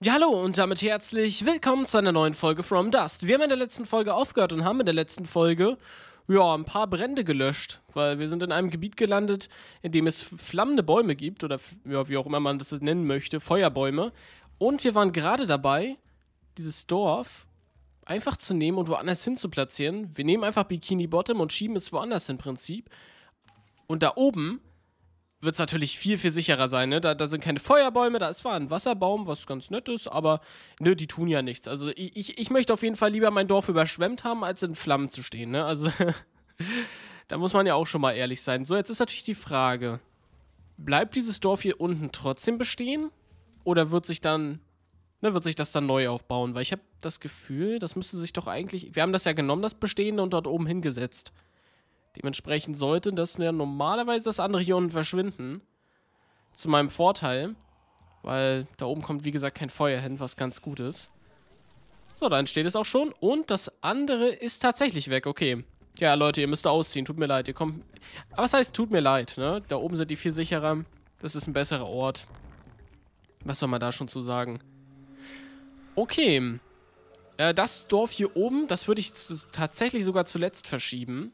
Ja, hallo und damit herzlich willkommen zu einer neuen Folge From Dust. Wir haben in der letzten Folge aufgehört und haben in der letzten Folge, ja, ein paar Brände gelöscht, weil wir sind in einem Gebiet gelandet, in dem es flammende Bäume gibt oder ja, wie auch immer man das nennen möchte, Feuerbäume. Und wir waren gerade dabei, dieses Dorf einfach zu nehmen und woanders hin zu platzieren. Wir nehmen einfach Bikini Bottom und schieben es woanders im Prinzip. Und da oben wird es natürlich viel, viel sicherer sein. Ne? Da, da, sind keine Feuerbäume, da ist zwar ein Wasserbaum, was ganz nett ist, aber ne, die tun ja nichts. Also ich, ich, ich möchte auf jeden Fall lieber mein Dorf überschwemmt haben, als in Flammen zu stehen. Ne? Also da muss man ja auch schon mal ehrlich sein. So, jetzt ist natürlich die Frage, bleibt dieses Dorf hier unten trotzdem bestehen? Oder wird sich dann, ne, wird sich das dann neu aufbauen? Weil ich habe das Gefühl, das müsste sich doch eigentlich, wir haben das ja genommen, das Bestehende und dort oben hingesetzt. Dementsprechend sollte das ja normalerweise das andere hier unten verschwinden. Zu meinem Vorteil. Weil da oben kommt, wie gesagt, kein Feuer hin, was ganz gut ist. So, dann steht es auch schon. Und das andere ist tatsächlich weg. Okay. Ja, Leute, ihr müsst ausziehen. Tut mir leid. Ihr kommt... Aber was heißt, tut mir leid, ne? Da oben sind die viel sicherer. Das ist ein besserer Ort. Was soll man da schon zu sagen? Okay. Äh, das Dorf hier oben, das würde ich tatsächlich sogar zuletzt verschieben.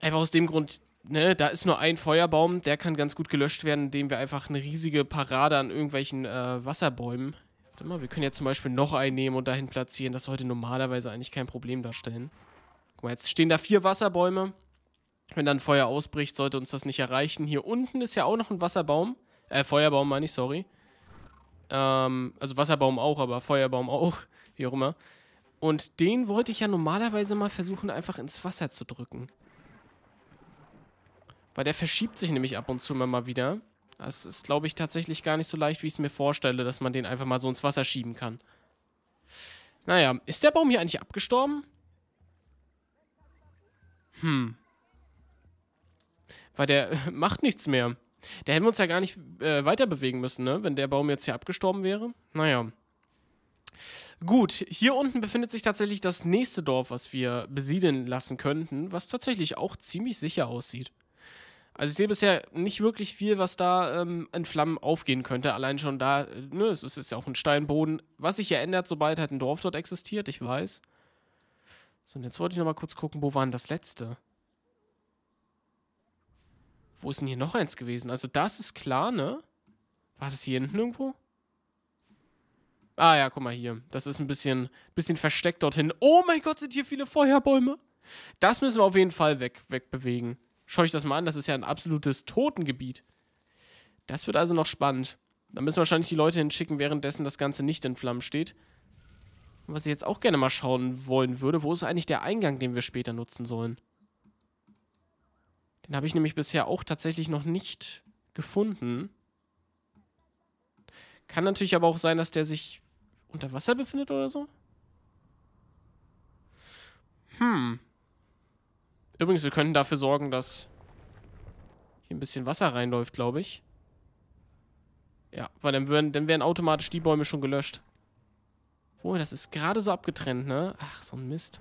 Einfach aus dem Grund, ne, da ist nur ein Feuerbaum, der kann ganz gut gelöscht werden, indem wir einfach eine riesige Parade an irgendwelchen äh, Wasserbäumen. Warte mal, wir können ja zum Beispiel noch einen nehmen und dahin platzieren. Das sollte normalerweise eigentlich kein Problem darstellen. Guck mal, jetzt stehen da vier Wasserbäume. Wenn dann Feuer ausbricht, sollte uns das nicht erreichen. Hier unten ist ja auch noch ein Wasserbaum. Äh, Feuerbaum meine ich, sorry. Ähm, also Wasserbaum auch, aber Feuerbaum auch. Wie auch immer. Und den wollte ich ja normalerweise mal versuchen, einfach ins Wasser zu drücken. Weil der verschiebt sich nämlich ab und zu immer mal wieder. Das ist, glaube ich, tatsächlich gar nicht so leicht, wie ich es mir vorstelle, dass man den einfach mal so ins Wasser schieben kann. Naja, ist der Baum hier eigentlich abgestorben? Hm. Weil der macht nichts mehr. Der hätten wir uns ja gar nicht äh, weiter bewegen müssen, ne? Wenn der Baum jetzt hier abgestorben wäre. Naja. Gut, hier unten befindet sich tatsächlich das nächste Dorf, was wir besiedeln lassen könnten, was tatsächlich auch ziemlich sicher aussieht. Also ich sehe bisher nicht wirklich viel, was da ähm, in Flammen aufgehen könnte. Allein schon da, äh, ne, es ist, ist, ja auch ein Steinboden. Was sich ja ändert, sobald halt ein Dorf dort existiert, ich weiß. So, und jetzt wollte ich nochmal kurz gucken, wo war denn das letzte? Wo ist denn hier noch eins gewesen? Also das ist klar, ne? War das hier hinten irgendwo? Ah ja, guck mal hier. Das ist ein bisschen, bisschen versteckt dorthin. Oh mein Gott, sind hier viele Feuerbäume. Das müssen wir auf jeden Fall weg, wegbewegen. Schau ich das mal an, das ist ja ein absolutes Totengebiet. Das wird also noch spannend. Da müssen wir wahrscheinlich die Leute hinschicken, währenddessen das Ganze nicht in Flammen steht. Und was ich jetzt auch gerne mal schauen wollen würde, wo ist eigentlich der Eingang, den wir später nutzen sollen? Den habe ich nämlich bisher auch tatsächlich noch nicht gefunden. Kann natürlich aber auch sein, dass der sich unter Wasser befindet oder so. Hm. Übrigens, wir können dafür sorgen, dass hier ein bisschen Wasser reinläuft, glaube ich. Ja, weil dann werden, dann werden automatisch die Bäume schon gelöscht. Oh, das ist gerade so abgetrennt, ne? Ach, so ein Mist.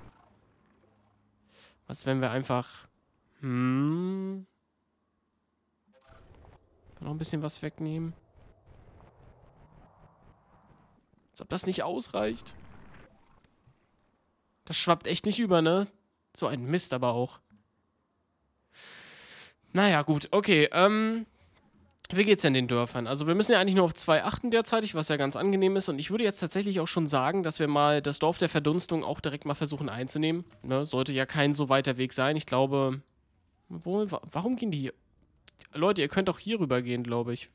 Was, wenn wir einfach... Hm... Noch ein bisschen was wegnehmen. Als ob das nicht ausreicht. Das schwappt echt nicht über, ne? So ein Mist aber auch. Naja, gut, okay. Ähm, wie geht's denn den Dörfern? Also wir müssen ja eigentlich nur auf zwei achten derzeitig, was ja ganz angenehm ist. Und ich würde jetzt tatsächlich auch schon sagen, dass wir mal das Dorf der Verdunstung auch direkt mal versuchen einzunehmen. Ne? Sollte ja kein so weiter Weg sein. Ich glaube... Wo, warum gehen die hier? Leute, ihr könnt auch hier rüber gehen, glaube ich.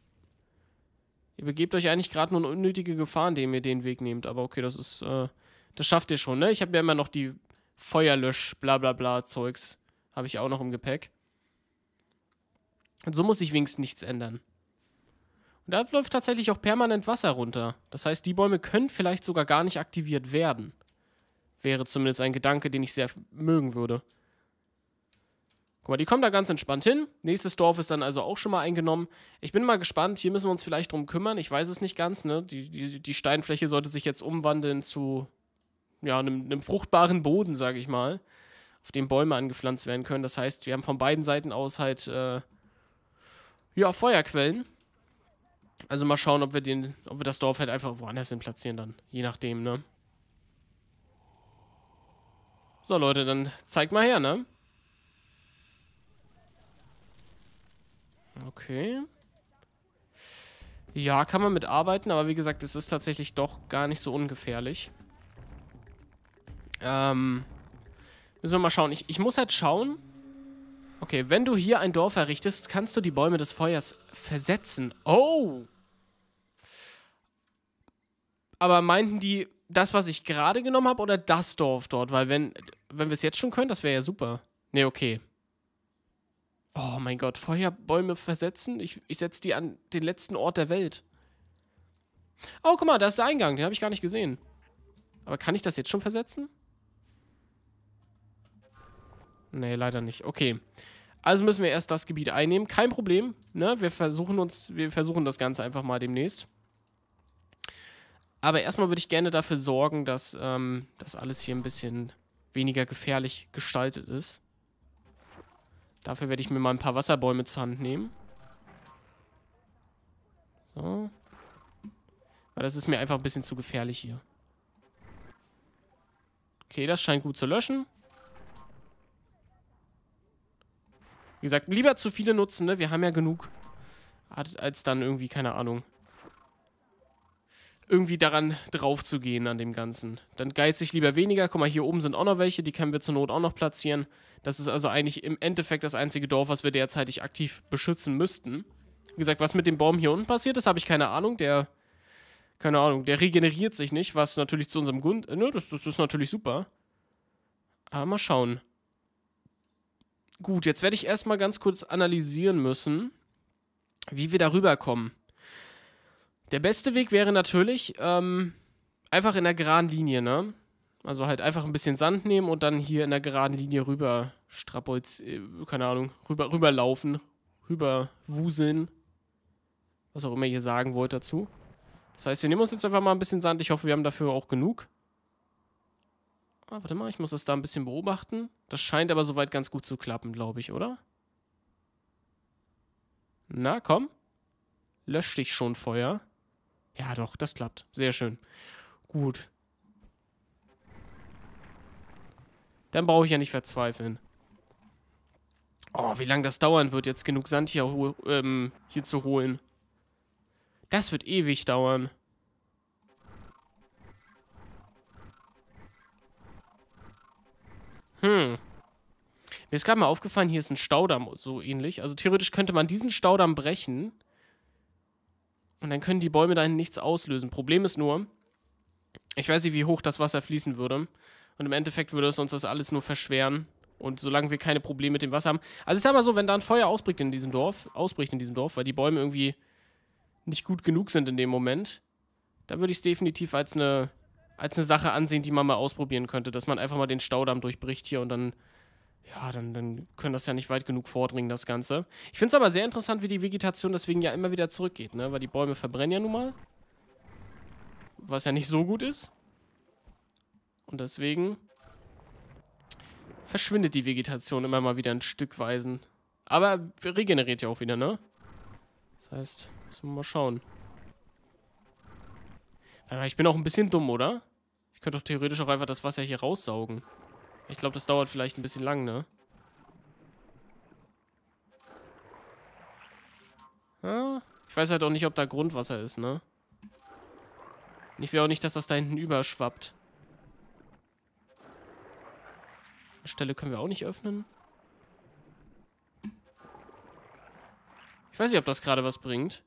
Ihr begebt euch eigentlich gerade nur eine unnötige Gefahr, indem ihr den Weg nehmt. Aber okay, das ist... Äh, das schafft ihr schon, ne? Ich habe ja immer noch die Feuerlösch-Blablabla-Zeugs. Habe ich auch noch im Gepäck. Und so muss sich wenigstens nichts ändern. Und da läuft tatsächlich auch permanent Wasser runter. Das heißt, die Bäume können vielleicht sogar gar nicht aktiviert werden. Wäre zumindest ein Gedanke, den ich sehr mögen würde. Guck mal, die kommen da ganz entspannt hin. Nächstes Dorf ist dann also auch schon mal eingenommen. Ich bin mal gespannt. Hier müssen wir uns vielleicht drum kümmern. Ich weiß es nicht ganz. Ne? Die, die, die Steinfläche sollte sich jetzt umwandeln zu ja, einem, einem fruchtbaren Boden, sage ich mal, auf dem Bäume angepflanzt werden können. Das heißt, wir haben von beiden Seiten aus halt äh, ja, Feuerquellen. Also mal schauen, ob wir den, ob wir das Dorf halt einfach woanders hin platzieren dann. Je nachdem, ne? So, Leute, dann zeigt mal her, ne? Okay. Ja, kann man mitarbeiten, aber wie gesagt, es ist tatsächlich doch gar nicht so ungefährlich. Ähm, müssen wir mal schauen. Ich, ich muss halt schauen, Okay, wenn du hier ein Dorf errichtest, kannst du die Bäume des Feuers versetzen. Oh! Aber meinten die das, was ich gerade genommen habe, oder das Dorf dort? Weil wenn, wenn wir es jetzt schon können, das wäre ja super. Nee, okay. Oh mein Gott, Feuerbäume versetzen? Ich, ich setze die an den letzten Ort der Welt. Oh, guck mal, da ist der Eingang. Den habe ich gar nicht gesehen. Aber kann ich das jetzt schon versetzen? Nee, leider nicht. Okay. Also müssen wir erst das Gebiet einnehmen. Kein Problem. Ne? Wir versuchen uns, wir versuchen das Ganze einfach mal demnächst. Aber erstmal würde ich gerne dafür sorgen, dass ähm, das alles hier ein bisschen weniger gefährlich gestaltet ist. Dafür werde ich mir mal ein paar Wasserbäume zur Hand nehmen. So. Weil das ist mir einfach ein bisschen zu gefährlich hier. Okay, das scheint gut zu löschen. Wie gesagt, lieber zu viele nutzen, ne? Wir haben ja genug. Als dann irgendwie, keine Ahnung. Irgendwie daran drauf zu gehen an dem Ganzen. Dann geiz ich lieber weniger. Guck mal, hier oben sind auch noch welche. Die können wir zur Not auch noch platzieren. Das ist also eigentlich im Endeffekt das einzige Dorf, was wir derzeitig aktiv beschützen müssten. Wie gesagt, was mit dem Baum hier unten passiert ist, habe ich keine Ahnung. Der, keine Ahnung, der regeneriert sich nicht, was natürlich zu unserem Grund... Ne, das, das ist natürlich super. Aber mal schauen. Gut, jetzt werde ich erstmal ganz kurz analysieren müssen, wie wir darüber kommen. Der beste Weg wäre natürlich ähm, einfach in der geraden Linie, ne? Also halt einfach ein bisschen Sand nehmen und dann hier in der geraden Linie rüber strapolz, äh, keine Ahnung, rüber, rüberlaufen, rüber wuseln. Was auch immer ihr sagen wollt dazu. Das heißt, wir nehmen uns jetzt einfach mal ein bisschen Sand. Ich hoffe, wir haben dafür auch genug. Ah, warte mal, ich muss das da ein bisschen beobachten. Das scheint aber soweit ganz gut zu klappen, glaube ich, oder? Na, komm. Lösch dich schon, Feuer. Ja, doch, das klappt. Sehr schön. Gut. Dann brauche ich ja nicht verzweifeln. Oh, wie lange das dauern wird, jetzt genug Sand hier, ähm, hier zu holen. Das wird ewig dauern. Hm. Mir ist gerade mal aufgefallen, hier ist ein Staudamm so ähnlich. Also theoretisch könnte man diesen Staudamm brechen. Und dann können die Bäume dahin nichts auslösen. Problem ist nur, ich weiß nicht, wie hoch das Wasser fließen würde. Und im Endeffekt würde es uns das alles nur verschweren. Und solange wir keine Probleme mit dem Wasser haben. Also ich sag mal so, wenn da ein Feuer ausbricht in diesem Dorf, ausbricht in diesem Dorf, weil die Bäume irgendwie nicht gut genug sind in dem Moment, dann würde ich es definitiv als eine als eine Sache ansehen, die man mal ausprobieren könnte, dass man einfach mal den Staudamm durchbricht hier und dann, ja, dann, dann können das ja nicht weit genug vordringen, das Ganze. Ich finde es aber sehr interessant, wie die Vegetation deswegen ja immer wieder zurückgeht, ne? Weil die Bäume verbrennen ja nun mal. Was ja nicht so gut ist. Und deswegen verschwindet die Vegetation immer mal wieder ein Stückweisen. Aber regeneriert ja auch wieder, ne? Das heißt, müssen wir mal schauen. Ich bin auch ein bisschen dumm, oder? könnte doch theoretisch auch einfach das Wasser hier raussaugen. Ich glaube, das dauert vielleicht ein bisschen lang, ne? Ja, ich weiß halt auch nicht, ob da Grundwasser ist, ne? Ich will auch nicht, dass das da hinten überschwappt. Eine Stelle können wir auch nicht öffnen. Ich weiß nicht, ob das gerade was bringt.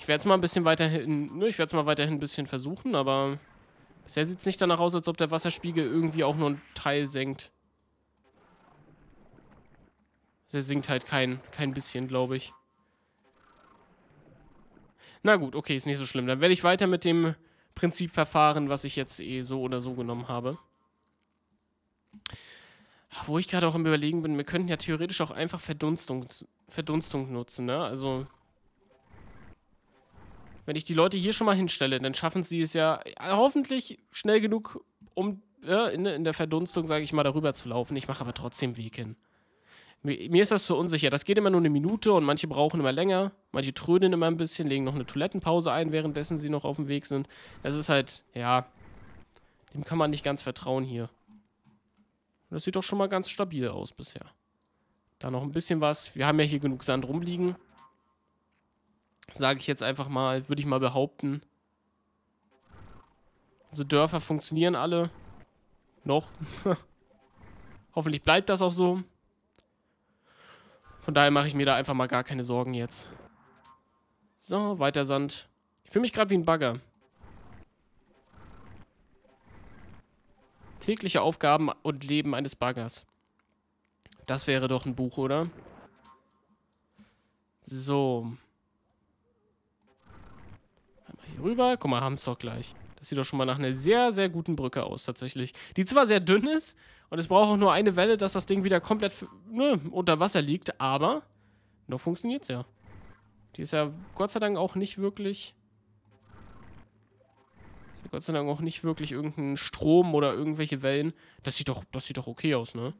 Ich werde es mal ein bisschen weiterhin, ne, ich werde es mal weiterhin ein bisschen versuchen, aber bisher sieht es nicht danach aus, als ob der Wasserspiegel irgendwie auch nur einen Teil senkt. Der sinkt halt kein, kein bisschen, glaube ich. Na gut, okay, ist nicht so schlimm. Dann werde ich weiter mit dem Prinzip verfahren, was ich jetzt eh so oder so genommen habe. Ah, wo ich gerade auch im Überlegen bin, wir könnten ja theoretisch auch einfach Verdunstung, Verdunstung nutzen, ne? Also wenn ich die Leute hier schon mal hinstelle, dann schaffen sie es ja äh, hoffentlich schnell genug, um äh, in, in, der Verdunstung, sage ich mal, darüber zu laufen. Ich mache aber trotzdem Weg hin. Mir, mir ist das so unsicher. Das geht immer nur eine Minute und manche brauchen immer länger. Manche trödeln immer ein bisschen, legen noch eine Toilettenpause ein, währenddessen sie noch auf dem Weg sind. Das ist halt, ja, dem kann man nicht ganz vertrauen hier. Das sieht doch schon mal ganz stabil aus bisher. Da noch ein bisschen was. Wir haben ja hier genug Sand rumliegen. Sage ich jetzt einfach mal, würde ich mal behaupten. Unsere Dörfer funktionieren alle. Noch. Hoffentlich bleibt das auch so. Von daher mache ich mir da einfach mal gar keine Sorgen jetzt. So, weiter Sand. Ich fühle mich gerade wie ein Bagger. Tägliche Aufgaben und Leben eines Baggers. Das wäre doch ein Buch, oder? So hier rüber. Guck mal, haben es doch gleich. Das sieht doch schon mal nach einer sehr, sehr guten Brücke aus, tatsächlich. Die zwar sehr dünn ist und es braucht auch nur eine Welle, dass das Ding wieder komplett ne, unter Wasser liegt, aber noch es ja. Die ist ja Gott sei Dank auch nicht wirklich. Ist ja Gott sei Dank auch nicht wirklich irgendein Strom oder irgendwelche Wellen. Das sieht doch, das sieht doch okay aus, ne?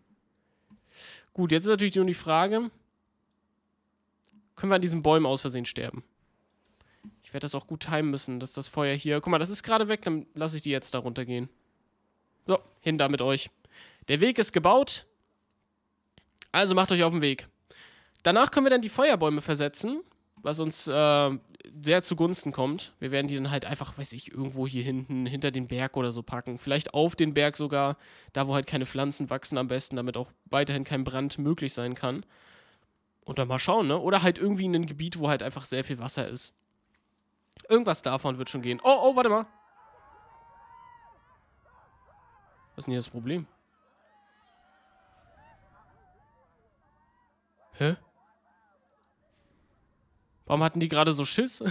Gut, jetzt ist natürlich nur die Frage: Können wir an diesen Bäumen aus Versehen sterben? Ich werde das auch gut timen müssen, dass das Feuer hier... Guck mal, das ist gerade weg, dann lasse ich die jetzt da runtergehen. So, hin da mit euch. Der Weg ist gebaut. Also macht euch auf den Weg. Danach können wir dann die Feuerbäume versetzen, was uns äh, sehr zugunsten kommt. Wir werden die dann halt einfach, weiß ich, irgendwo hier hinten, hinter den Berg oder so packen. Vielleicht auf den Berg sogar, da wo halt keine Pflanzen wachsen am besten, damit auch weiterhin kein Brand möglich sein kann. Und dann mal schauen, ne? Oder halt irgendwie in ein Gebiet, wo halt einfach sehr viel Wasser ist. Irgendwas davon wird schon gehen. Oh, oh, warte mal. Was ist denn hier das Problem? Hä? Warum hatten die gerade so Schiss?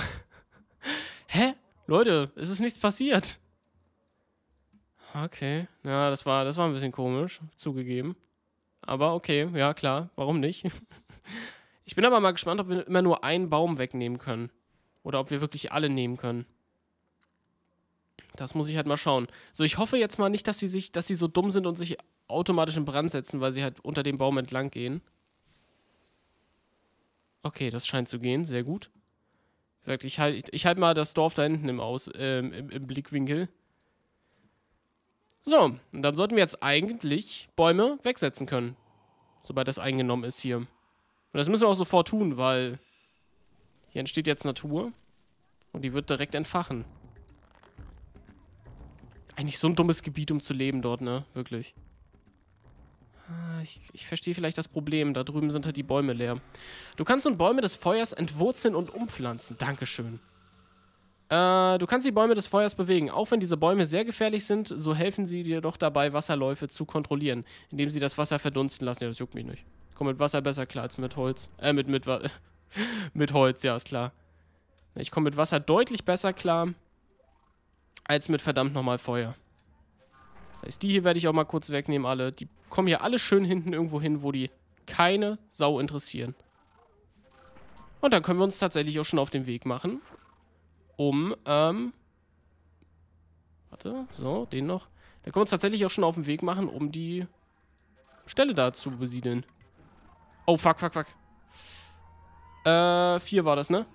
Hä? Leute, es ist nichts passiert. Okay. Ja, das war, das war ein bisschen komisch, zugegeben. Aber okay, ja klar, warum nicht? Ich bin aber mal gespannt, ob wir immer nur einen Baum wegnehmen können. Oder ob wir wirklich alle nehmen können. Das muss ich halt mal schauen. So, ich hoffe jetzt mal nicht, dass sie sich, dass sie so dumm sind und sich automatisch in Brand setzen, weil sie halt unter dem Baum entlang gehen. Okay, das scheint zu gehen. Sehr gut. Wie gesagt, ich halte ich halt mal das Dorf da hinten im, Aus, äh, im, im Blickwinkel. So, und dann sollten wir jetzt eigentlich Bäume wegsetzen können. Sobald das eingenommen ist hier. Und das müssen wir auch sofort tun, weil hier entsteht jetzt Natur. Und die wird direkt entfachen. Eigentlich so ein dummes Gebiet, um zu leben dort, ne? Wirklich. Ah, ich, ich, verstehe vielleicht das Problem. Da drüben sind halt die Bäume leer. Du kannst nun Bäume des Feuers entwurzeln und umpflanzen. Dankeschön. Äh, du kannst die Bäume des Feuers bewegen. Auch wenn diese Bäume sehr gefährlich sind, so helfen sie dir doch dabei, Wasserläufe zu kontrollieren, indem sie das Wasser verdunsten lassen. Ja, das juckt mich nicht. Ich komm mit Wasser besser klar als mit Holz. Äh, mit, mit, mit Holz, ja, ist klar. Ich komme mit Wasser deutlich besser klar, als mit verdammt nochmal Feuer. Das heißt, die hier werde ich auch mal kurz wegnehmen, alle. Die kommen hier alle schön hinten irgendwo hin, wo die keine Sau interessieren. Und dann können wir uns tatsächlich auch schon auf den Weg machen, um, ähm, warte, so, den noch. Dann können wir uns tatsächlich auch schon auf den Weg machen, um die Stelle da zu besiedeln. Oh, fuck, fuck, fuck. Äh, vier war das, ne?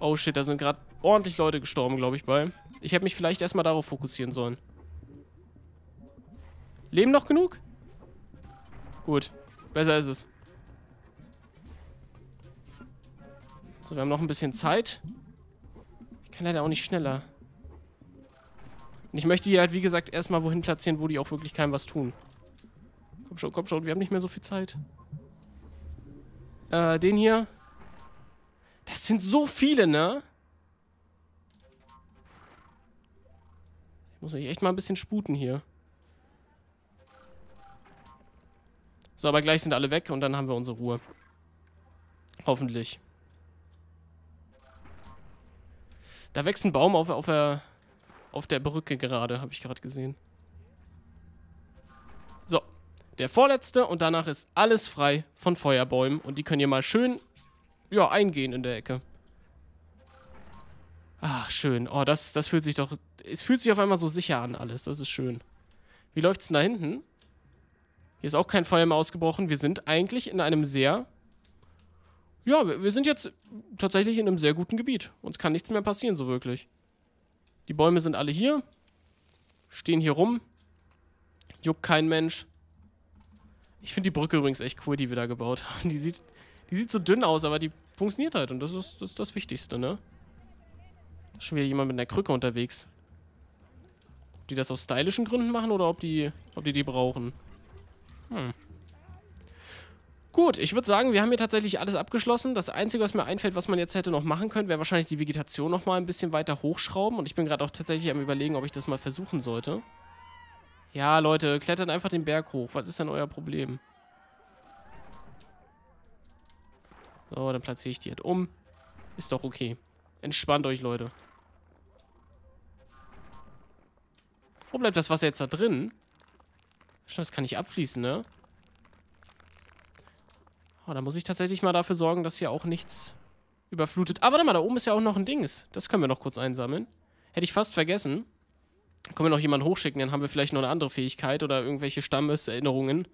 Oh shit, da sind gerade ordentlich Leute gestorben, glaube ich, bei. Ich hätte mich vielleicht erstmal darauf fokussieren sollen. Leben noch genug? Gut, besser ist es. So, wir haben noch ein bisschen Zeit. Ich kann leider auch nicht schneller. Und ich möchte die halt, wie gesagt, erstmal wohin platzieren, wo die auch wirklich keinem was tun. Komm schon, komm schon, wir haben nicht mehr so viel Zeit. Äh, den hier. Das sind so viele, ne? Ich muss mich echt mal ein bisschen sputen hier. So, aber gleich sind alle weg und dann haben wir unsere Ruhe. Hoffentlich. Da wächst ein Baum auf, auf, der, auf der Brücke gerade, habe ich gerade gesehen der vorletzte und danach ist alles frei von Feuerbäumen und die können hier mal schön, ja, eingehen in der Ecke. Ach, schön. Oh, das, das fühlt sich doch, es fühlt sich auf einmal so sicher an alles, das ist schön. Wie läuft's denn da hinten? Hier ist auch kein Feuer mehr ausgebrochen. Wir sind eigentlich in einem sehr, ja, wir sind jetzt tatsächlich in einem sehr guten Gebiet. Uns kann nichts mehr passieren, so wirklich. Die Bäume sind alle hier, stehen hier rum, juckt kein Mensch. Ich finde die Brücke übrigens echt cool, die wir da gebaut haben. Die sieht, die sieht so dünn aus, aber die funktioniert halt. Und das ist das, ist das Wichtigste, ne? Da ist schon wieder jemand mit einer Krücke unterwegs. Ob die das aus stylischen Gründen machen oder ob die, ob die die brauchen. Hm. Gut, ich würde sagen, wir haben hier tatsächlich alles abgeschlossen. Das Einzige, was mir einfällt, was man jetzt hätte noch machen können, wäre wahrscheinlich die Vegetation nochmal ein bisschen weiter hochschrauben. Und ich bin gerade auch tatsächlich am überlegen, ob ich das mal versuchen sollte. Ja, Leute, klettert einfach den Berg hoch. Was ist denn euer Problem? So, dann platziere ich die jetzt um. Ist doch okay. Entspannt euch, Leute. Wo bleibt das Wasser jetzt da drin? Stimmt, das kann nicht abfließen, ne? Oh, da muss ich tatsächlich mal dafür sorgen, dass hier auch nichts überflutet. Aber ah, warte mal, da oben ist ja auch noch ein Dings. Das können wir noch kurz einsammeln. Hätte ich fast vergessen können wir noch jemanden hochschicken, dann haben wir vielleicht noch eine andere Fähigkeit oder irgendwelche Stammeserinnerungen,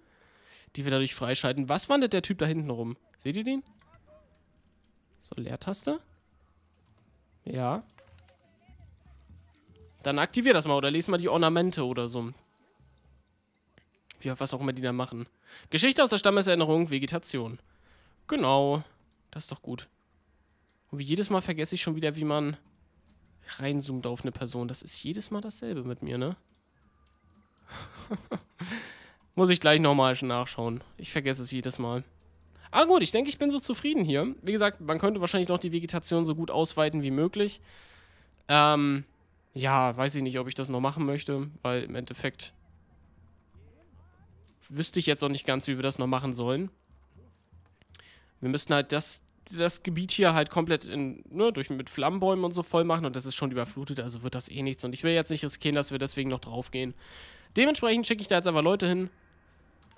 die wir dadurch freischalten. Was wandert der Typ da hinten rum? Seht ihr den? So, Leertaste. Ja. Dann aktivier das mal oder lese mal die Ornamente oder so. Ja, was auch immer die da machen. Geschichte aus der Stammeserinnerung, Vegetation. Genau. Das ist doch gut. Und wie jedes Mal vergesse ich schon wieder, wie man reinzoomt auf eine Person. Das ist jedes Mal dasselbe mit mir, ne? Muss ich gleich nochmal nachschauen. Ich vergesse es jedes Mal. Ah gut, ich denke, ich bin so zufrieden hier. Wie gesagt, man könnte wahrscheinlich noch die Vegetation so gut ausweiten wie möglich. Ähm, ja, weiß ich nicht, ob ich das noch machen möchte, weil im Endeffekt wüsste ich jetzt auch nicht ganz, wie wir das noch machen sollen. Wir müssten halt das, das Gebiet hier halt komplett in, ne, durch, mit Flammenbäumen und so voll machen und das ist schon überflutet, also wird das eh nichts. Und ich will jetzt nicht riskieren, dass wir deswegen noch draufgehen. Dementsprechend schicke ich da jetzt einfach Leute hin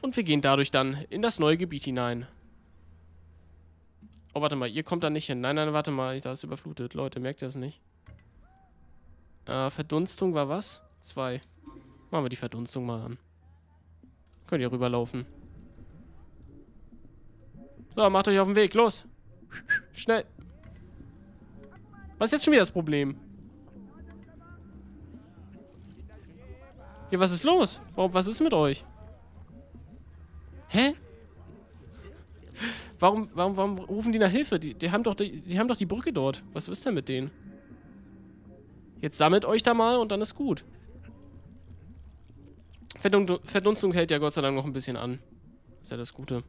und wir gehen dadurch dann in das neue Gebiet hinein. Oh, warte mal, ihr kommt da nicht hin. Nein, nein, warte mal, da ist überflutet. Leute, merkt ihr das nicht? Äh, Verdunstung war was? Zwei. Machen wir die Verdunstung mal an. Könnt ihr rüberlaufen. So, macht euch auf den Weg, los! Schnell. Was ist jetzt schon wieder das Problem? Ja, was ist los? Warum, was ist mit euch? Hä? Warum, warum, warum rufen die nach Hilfe? Die, die, haben doch die, die haben doch die Brücke dort. Was ist denn mit denen? Jetzt sammelt euch da mal und dann ist gut. Verdunstung hält ja Gott sei Dank noch ein bisschen an. Ist ja das Gute.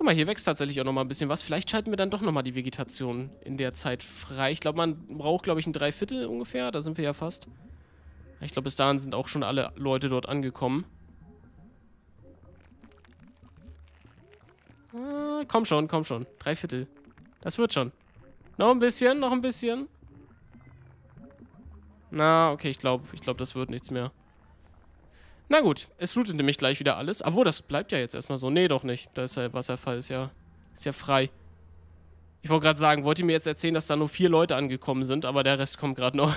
Guck mal, hier wächst tatsächlich auch nochmal ein bisschen was. Vielleicht schalten wir dann doch nochmal die Vegetation in der Zeit frei. Ich glaube, man braucht, glaube ich, ein Dreiviertel ungefähr. Da sind wir ja fast. Ich glaube, bis dahin sind auch schon alle Leute dort angekommen. Ah, komm schon, komm schon. Dreiviertel. Das wird schon. Noch ein bisschen, noch ein bisschen. Na, okay, ich glaube, ich glaube, das wird nichts mehr. Na gut, es flutet nämlich gleich wieder alles. Obwohl, das bleibt ja jetzt erstmal so. Nee, doch nicht. Da ist ja Wasserfall, ist ja, ist ja frei. Ich wollte gerade sagen, wollte ihr mir jetzt erzählen, dass da nur vier Leute angekommen sind, aber der Rest kommt gerade noch.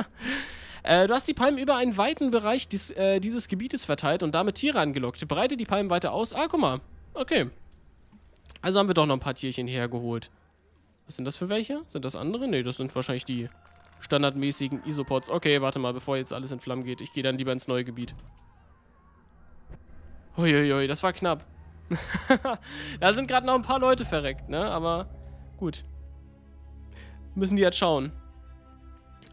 äh, du hast die Palmen über einen weiten Bereich dies, äh, dieses Gebietes verteilt und damit Tiere angelockt. Breite die Palmen weiter aus. Ah, guck mal. Okay. Also haben wir doch noch ein paar Tierchen hergeholt. Was sind das für welche? Sind das andere? Nee, das sind wahrscheinlich die standardmäßigen Isopods. Okay, warte mal, bevor jetzt alles in Flammen geht. Ich gehe dann lieber ins neue Gebiet. Uiuiui, das war knapp. da sind gerade noch ein paar Leute verreckt, ne? Aber gut. Müssen die jetzt schauen.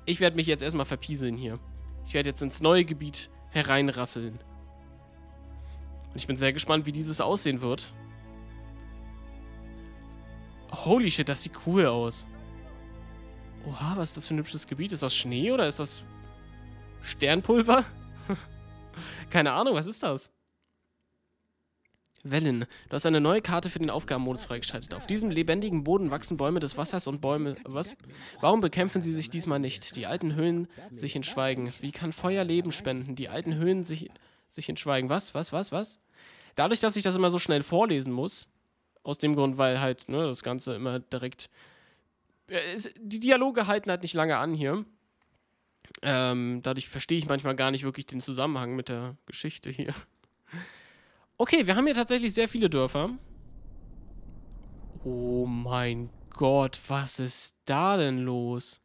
Ich werde mich jetzt erstmal verpieseln hier. Ich werde jetzt ins neue Gebiet hereinrasseln. Und ich bin sehr gespannt, wie dieses aussehen wird. Holy shit, das sieht cool aus. Oha, was ist das für ein hübsches Gebiet? Ist das Schnee oder ist das Sternpulver? Keine Ahnung, was ist das? Wellen. Du hast eine neue Karte für den Aufgabenmodus freigeschaltet. Auf diesem lebendigen Boden wachsen Bäume des Wassers und Bäume... Was? Warum bekämpfen sie sich diesmal nicht? Die alten Höhen sich in Schweigen. Wie kann Feuer Leben spenden? Die alten Höhen sich, sich in Schweigen. Was? Was? Was? Was? Dadurch, dass ich das immer so schnell vorlesen muss, aus dem Grund, weil halt ne, das Ganze immer direkt äh, die Dialoge halten halt nicht lange an hier. Ähm, dadurch verstehe ich manchmal gar nicht wirklich den Zusammenhang mit der Geschichte hier. Okay, wir haben hier tatsächlich sehr viele Dörfer. Oh mein Gott, was ist da denn los?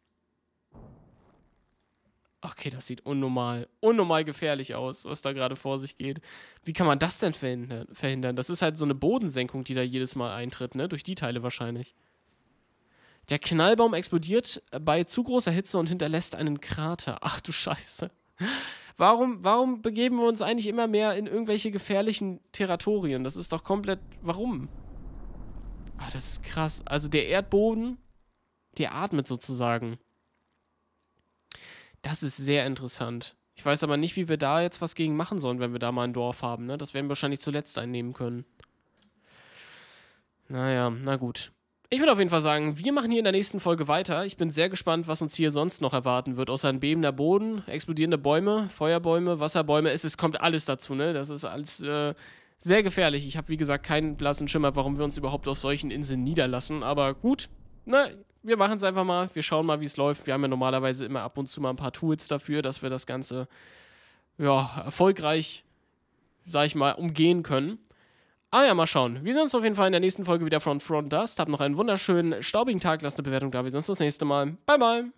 Okay, das sieht unnormal, unnormal gefährlich aus, was da gerade vor sich geht. Wie kann man das denn verhindern? Das ist halt so eine Bodensenkung, die da jedes Mal eintritt, ne? Durch die Teile wahrscheinlich. Der Knallbaum explodiert bei zu großer Hitze und hinterlässt einen Krater. Ach du Scheiße. Warum, warum begeben wir uns eigentlich immer mehr in irgendwelche gefährlichen Territorien? Das ist doch komplett. Warum? Ah, das ist krass. Also der Erdboden, der atmet sozusagen. Das ist sehr interessant. Ich weiß aber nicht, wie wir da jetzt was gegen machen sollen, wenn wir da mal ein Dorf haben. Ne? Das werden wir wahrscheinlich zuletzt einnehmen können. Naja, na gut. Ich würde auf jeden Fall sagen, wir machen hier in der nächsten Folge weiter. Ich bin sehr gespannt, was uns hier sonst noch erwarten wird. Außer ein bebender Boden, explodierende Bäume, Feuerbäume, Wasserbäume. Es, es kommt alles dazu, ne? Das ist alles äh, sehr gefährlich. Ich habe, wie gesagt, keinen blassen Schimmer, warum wir uns überhaupt auf solchen Inseln niederlassen. Aber gut, ne? wir machen es einfach mal. Wir schauen mal, wie es läuft. Wir haben ja normalerweise immer ab und zu mal ein paar Tools dafür, dass wir das Ganze ja, erfolgreich, sag ich mal, umgehen können. Ah ja, mal schauen. Wir sehen uns auf jeden Fall in der nächsten Folge wieder von Front Dust. Habt noch einen wunderschönen staubigen Tag. Lasst eine Bewertung da. Wir sehen uns das nächste Mal. Bye, bye.